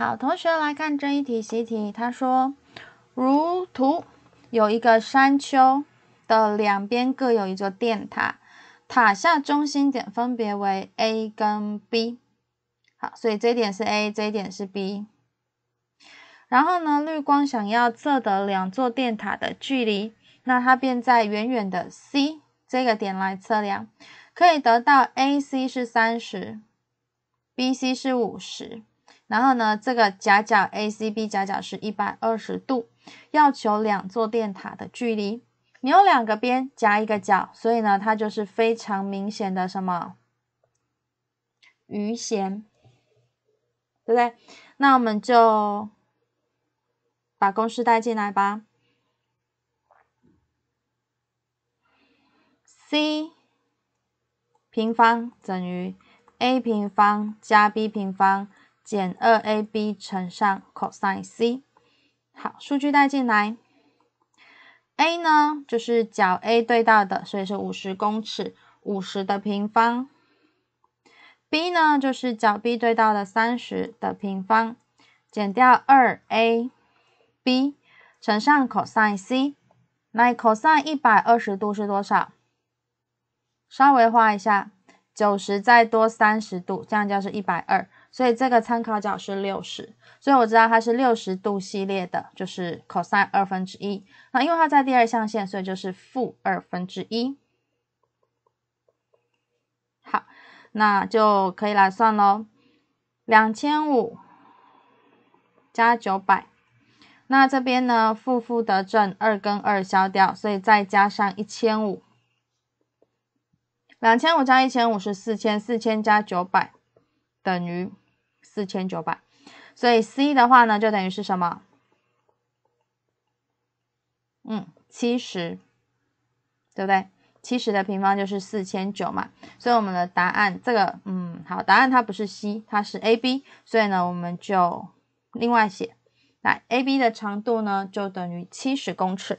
好，同学来看这一题习题。他说，如图，有一个山丘的两边各有一座电塔，塔下中心点分别为 A 跟 B。好，所以这一点是 A，这一点是 B。然后呢，绿光想要测得两座电塔的距离，那它便在远远的 C 这个点来测量，可以得到 AC 是三十，BC 是五十。然后呢，这个夹角 ACB 夹角是120度，要求两座电塔的距离，你有两个边加一个角，所以呢，它就是非常明显的什么余弦，对不对？那我们就把公式带进来吧，c 平方等于 a 平方加 b 平方。减二 a b 乘上 cosine c，好，数据带进来。a 呢就是角 a 对到的，所以是五十公尺，五十的平方。b 呢就是角 b 对到的三十的平方，减掉二 a b 乘上 cosine c。那 cosine 一百二十度是多少？稍微画一下，九十再多三十度，这样就是一百二。所以这个参考角是六十，所以我知道它是六十度系列的，就是 cos 二分之一。那因为它在第二象限，所以就是负二分之一。好，那就可以来算喽。两千五加九百，那这边呢负负得正，二跟二消掉，所以再加上一千五。两千五加一千五是四千，四千加九百等于。四千九百，所以 C 的话呢，就等于是什么？嗯，七十，对不对？七十的平方就是四千九嘛，所以我们的答案这个，嗯，好，答案它不是 C，它是 AB，所以呢，我们就另外写，来 AB 的长度呢，就等于七十公尺。